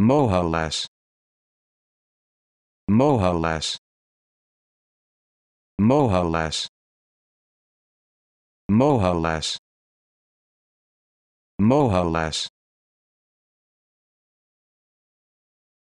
Mohalas Mohalas Mohalas Mohalas Mohalas